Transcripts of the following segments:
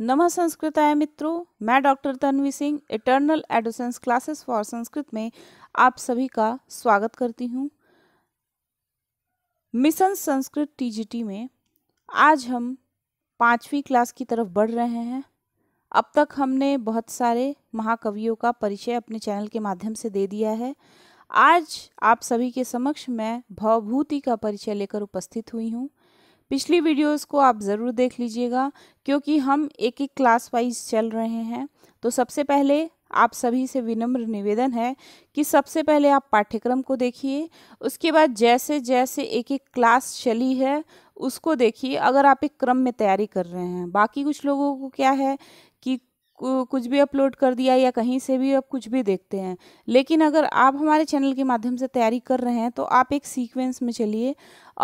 नमः संस्कृताय मित्रों मैं doctor Tanvi Singh eternal adolescence classes for Sanskrit में आप सभी का स्वागत करती हूँ मिशन संस्कृत टीजीटी में आज हम पाँचवीं क्लास की तरफ बढ़ रहे हैं अब तक हमने बहुत सारे महाकवियों का परिचय अपने चैनल के माध्यम से दे दिया है आज आप सभी के समक्ष मैं भवभूति का परिचय लेकर उपस्थित हुई हूँ पिछली वीडियोस को आप ज़रूर देख लीजिएगा क्योंकि हम एक एक क्लास वाइज चल रहे हैं तो सबसे पहले आप सभी से विनम्र निवेदन है कि सबसे पहले आप पाठ्यक्रम को देखिए उसके बाद जैसे जैसे एक एक क्लास चली है उसको देखिए अगर आप एक क्रम में तैयारी कर रहे हैं बाकी कुछ लोगों को क्या है कि कुछ भी अपलोड कर दिया या कहीं से भी आप कुछ भी देखते हैं लेकिन अगर आप हमारे चैनल के माध्यम से तैयारी कर रहे हैं तो आप एक सीक्वेंस में चलिए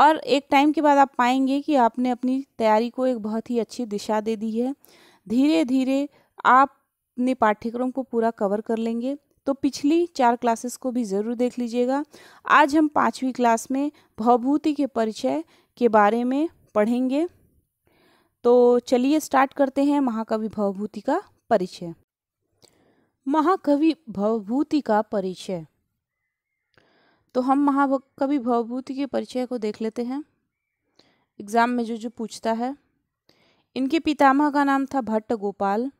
और एक टाइम के बाद आप पाएंगे कि आपने अपनी तैयारी को एक बहुत ही अच्छी दिशा दे दी है धीरे धीरे आप अपने पाठ्यक्रम को पूरा कवर कर लेंगे तो पिछली चार क्लासेस को भी ज़रूर देख लीजिएगा आज हम पाँचवीं क्लास में भवभूति के परिचय के बारे में पढ़ेंगे तो चलिए स्टार्ट करते हैं महाकवि भवभूति का परिचय महाकवि भवभूति का परिचय तो हम महाकवि भवभूति के परिचय को देख लेते हैं एग्ज़ाम में जो जो पूछता है इनके पितामह का नाम था भट्ट गोपाल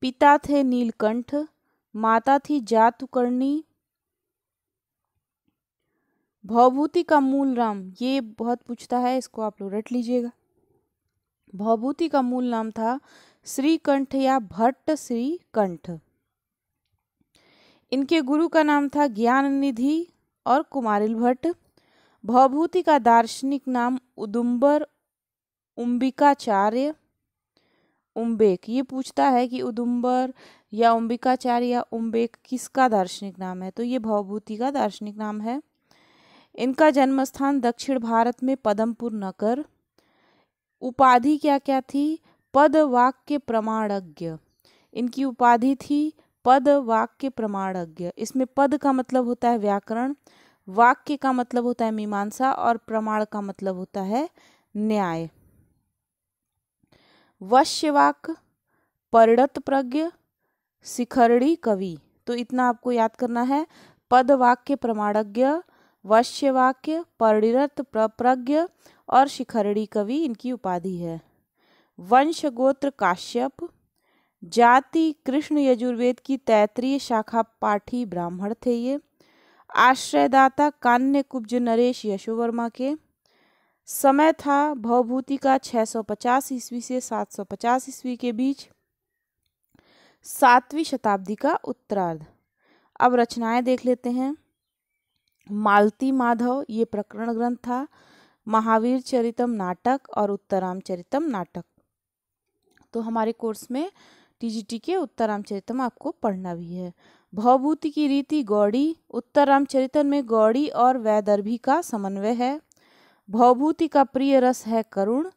पिता थे नीलकंठ माता थी जातुकर्णी भवभूति का मूल नाम ये बहुत पूछता है इसको आप लोग रट लीजिएगा भवभूति का मूल नाम था श्रीकंठ या भट्ट श्रीकंठ इनके गुरु का नाम था ज्ञान निधि और कुमारिल भट्ट भवभूति का दार्शनिक नाम उदुम्बर उम्बिकाचार्य उम्बेक ये पूछता है कि उदुम्बर या उम्बिकाचार्य या उम्बेक किसका दार्शनिक नाम है तो ये भवभूति का दार्शनिक नाम है इनका जन्म स्थान दक्षिण भारत में पदमपुर नगर उपाधि क्या क्या थी पद वाक्य प्रमाणज्ञ इनकी उपाधि थी पद वाक्य प्रमाणज्ञ इसमें पद का मतलब होता है व्याकरण वाक्य का मतलब होता है मीमांसा और प्रमाण का मतलब होता है न्याय वश्यवाक परिणत प्रज्ञ शिखरणी कवि तो इतना आपको याद करना है पद वाक्य प्रमाणज्ञ वश्यवाक्य परिणत प्रज्ञ और शिखरणी कवि इनकी उपाधि है वंश गोत्र काश्यप जाति कृष्ण यजुर्वेद की तैतरीय शाखा पाठी ब्राह्मण थे ये आश्रयदाता कान्य कुब्ज नरेश यशोवर्मा के समय था भवभूति का 650 ईस्वी से 750 ईस्वी के बीच सातवीं शताब्दी का उत्तरार्ध अब रचनाएं देख लेते हैं मालती माधव ये प्रकरण ग्रंथ था महावीर चरितम नाटक और उत्तराम चरितम नाटक तो हमारे कोर्स में टीजीटी के रामचरितम आपको पढ़ना भी है भवभूति की रीति गौड़ी रामचरितम में गौड़ी और वैदर्भी का समन्वय है भवभूति का प्रिय रस है करुण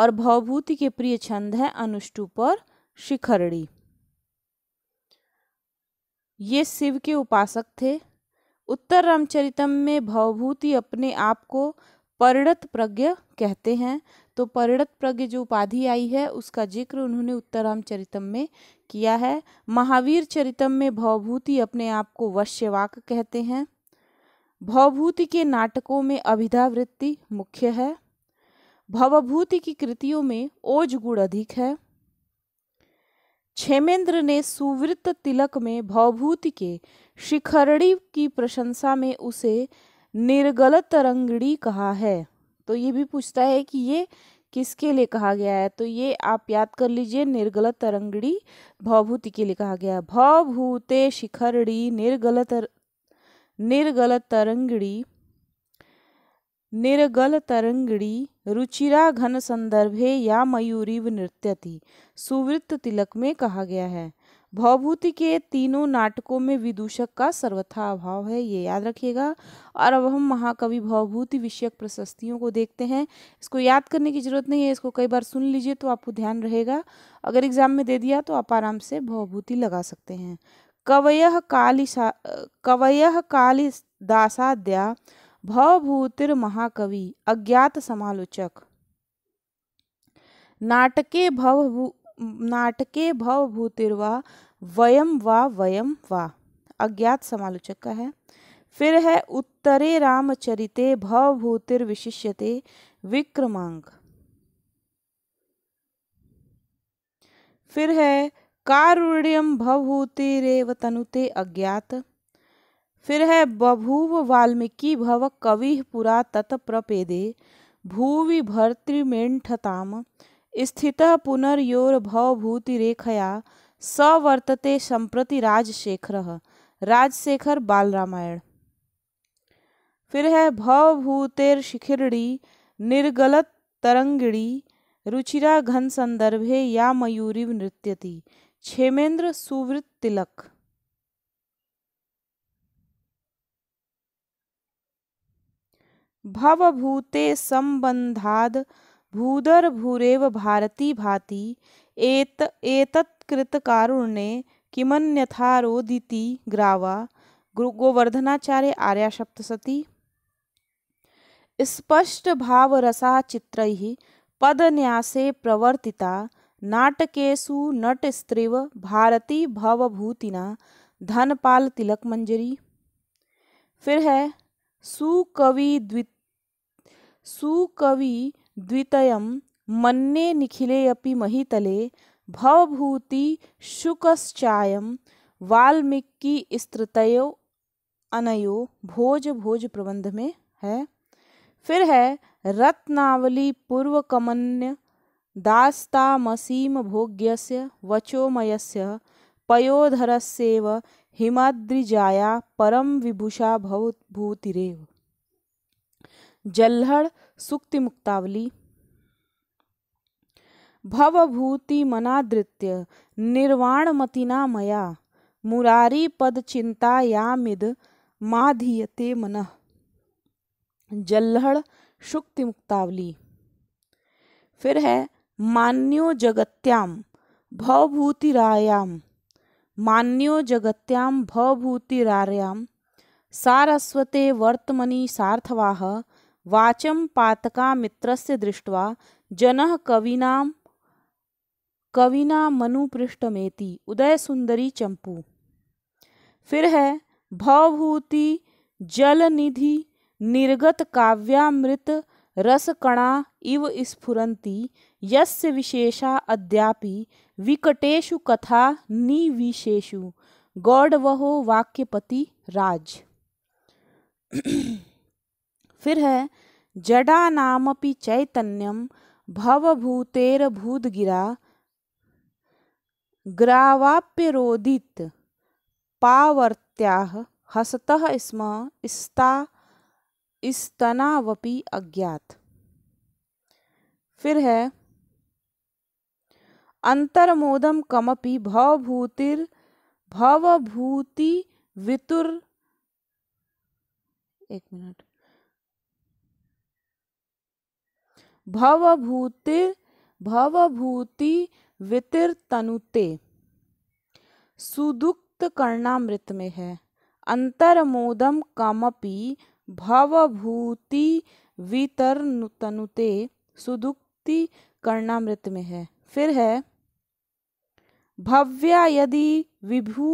और भवभूति के प्रिय छंद है अनुष्टुप और शिखरड़ी ये शिव के उपासक थे उत्तर रामचरितम में भवभूति अपने आप को परिणत प्रज्ञ कहते हैं तो परिणत प्रज्ञ जो उपाधि आई है उसका जिक्र उन्होंने उत्तराम चरितम में किया है महावीर चरितम में भवभूति अपने आप को वश्यवाक कहते हैं भवभूति के नाटकों में अभिधा वृत्ति मुख्य है भवभूति की कृतियों में ओज गुण अधिक है क्षेमेंद्र ने सुवृत्त तिलक में भवभूति के शिखरणी की प्रशंसा में उसे निर्गल तरंगड़ी कहा है तो ये भी पूछता है कि ये किसके लिए कहा गया है तो ये आप याद कर लीजिए निर्गलत तरंगड़ी भवभूति के लिए कहा गया है भवभूते शिखरड़ी निर्गलत निर्गल तरंगड़ी निर्गल तरंगड़ी रुचिरा घन संदर्भे या मयूरीव नृत्य थी सुवृत्त तिलक में कहा गया है भवभूति के तीनों नाटकों में विदूषक का सर्वथा अभाव है ये याद रखिएगा और अब हम महाकवि भवभूति विषयक प्रशस्तियों को देखते हैं इसको याद करने की जरूरत नहीं है इसको कई बार सुन लीजिए तो आपको ध्यान रहेगा अगर एग्जाम में दे दिया तो आप आराम से भवभूति लगा सकते हैं कवय काली कवय कालिदासाद्या भवभूतिर महाकवि अज्ञात समालोचक नाटके भवभू नाटके भवभूतिर्वा वयम वा वयम वा अज्ञात समालोचक का है फिर है उत्तरे रामचरिते भवभूतिर्विशिष्यते विक्रमांक फिर है कारुण्यम भवभूतिरेव तनुते अज्ञात फिर है बभूव वाल्मीकि भव कवि पुरा तत् प्रपेदे भूवि भर्तृमेंठताम स्थित पुनर्योरभवभूतिरेखया स वर्तते सम्प्रति राजशेखर राजशेखर रामायण फिर है भवभूतेर शिखिरड़ी निर्गलत तरंगिड़ी रुचिरा घन संदर्भे या मयूरी नृत्यति क्षेमेंद्र सुवृत तिलक भवभूते संबंधाद भूदर भूरेव भारती भाति एत एतत्कृतकारुण्ये किमन्यथारोदिति ग्रावा गोवर्धनाचार्य आर्या सप्तसती स्पष्ट भाव रसा चित्र पद न्यासे प्रवर्तिता नाटकेशु नट स्त्रीव भारती भवभूतिना धनपाल तिलक मंजरी फिर है सुकवि द्वि सुकवि मन्ने निखिले अपि महितले भवभूति वाल्मीकि वाल्मीकिस्तृतयो अनयो भोज भोज प्रबंध में है फिर है रत्नावली पूर्व कमन्य दास्तामसीम भोग्यस्य वचोमयस्य पयोधरस्येव हिमाद्रिजाया परम विभूषा भवभूतिरेव जल्हड़ सुक्ति मुक्तावली भवभूति मनादृत्य निर्वाण मतिना मया मुरारी पद चिंता या मिद माधीयते मन जल्हड़ शुक्ति मुक्तावली फिर है मान्यो जगत्याम भवभूतिरायाम मान्यो जगत्याम भवभूतिरार्याम सारस्वते वर्तमनी सार्थवाह वाचम पातका मित्रस्य दृष्ट्वा जनः कविनाम कविना मनुपृष्ठमेति उदय सुंदरी चंपू फिर है भवभूति जल निधि निर्गत काव्यामृत कणा इव स्फुरती यस्य विशेषा अद्यापि विकटेशु कथा निविशेषु गौडवहो वाक्यपति राज फिर है जड़ा नामपि चैतन्यम भवभूतेर भूत गिरा ग्रावाप्यरोदित पावर्त्या हसत स्म स्ता स्तनावपि अज्ञात फिर है अंतर्मोदम कमपि भवभूतिर भवभूति वितुर एक मिनट भवभूति भवभूति वितिर तनुते सुदुक्त कर्णामृत में है अंतरमोदम कमपि भवभूति वितर तनुते सुदुक्ति कर्णामृत में है फिर है भव्या यदि विभू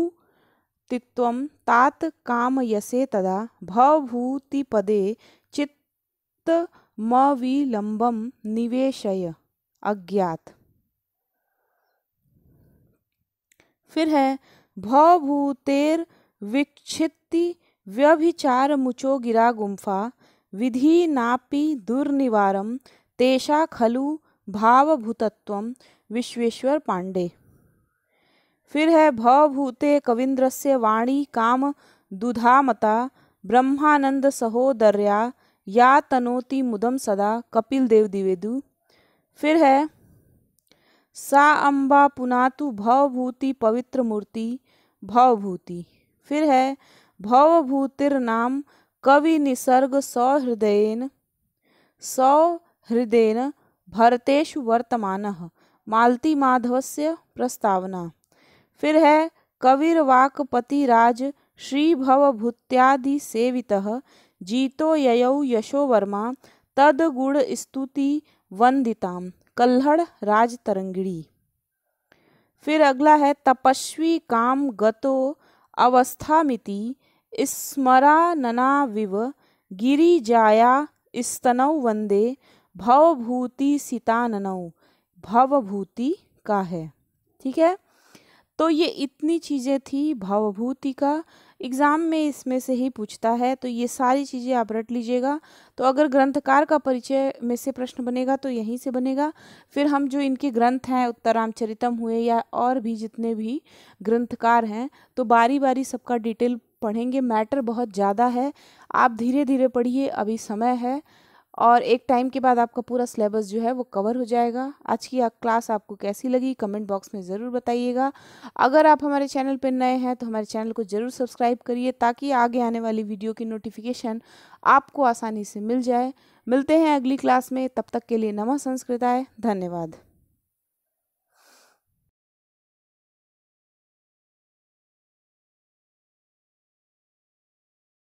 तित्वम तात काम यसे तदा भवभूति पदे चित्त मविलंबम निवेशय अज्ञात फिर है भूतेर विक्षिप्ति व्यभिचार मुचो गिरा गुम्फा विधि नापि दुर्निवारम तेषा खलु भावभूतत्व विश्वेश्वर पांडे फिर है भूते कविंद्रस्य वाणी काम दुधामता ब्रह्मानंद सहोदर्या या तनोति मुदम सदा कपिल देव दिवेदु फिर है सा अम्बा पुनातु भवभूति पवित्र मूर्ति भवभूति फिर है नाम कवि निसर्ग सौहृदयन सौहृदयन भरतेषु वर्तमान मालती माधव से प्रस्तावना फिर है कविर्वाकपतिराज श्री भवभूत्यादि सेवितः जीतो ययौ यशो वर्मा स्तुति तदगुणस्तुतिवन्दितां कल्हड़ राज तरंगड़ी फिर अगला है तपस्वी काम गतो अवस्थामिति गिरी जाया स्तनौ वंदे भवभूति सीताननौ भवभूति का है ठीक है तो ये इतनी चीज़ें थी भवभूति का एग्ज़ाम में इसमें से ही पूछता है तो ये सारी चीज़ें आप रट लीजिएगा तो अगर ग्रंथकार का परिचय में से प्रश्न बनेगा तो यहीं से बनेगा फिर हम जो इनके ग्रंथ हैं उत्तरामचरितम हुए या और भी जितने भी ग्रंथकार हैं तो बारी बारी सबका डिटेल पढ़ेंगे मैटर बहुत ज़्यादा है आप धीरे धीरे पढ़िए अभी समय है और एक टाइम के बाद आपका पूरा सिलेबस जो है वो कवर हो जाएगा आज की क्लास आपको कैसी लगी कमेंट बॉक्स में ज़रूर बताइएगा अगर आप हमारे चैनल पर नए हैं तो हमारे चैनल को ज़रूर सब्सक्राइब करिए ताकि आगे आने वाली वीडियो की नोटिफिकेशन आपको आसानी से मिल जाए मिलते हैं अगली क्लास में तब तक के लिए नमः आए धन्यवाद